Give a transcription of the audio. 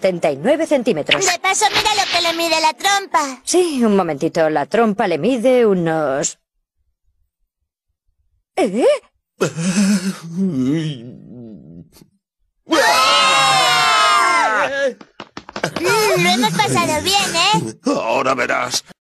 79 centímetros. De paso, mira lo que le mide la trompa. Sí, un momentito. La trompa le mide unos... ¿Eh? Mm, lo hemos pasado bien, ¿eh? Ahora verás.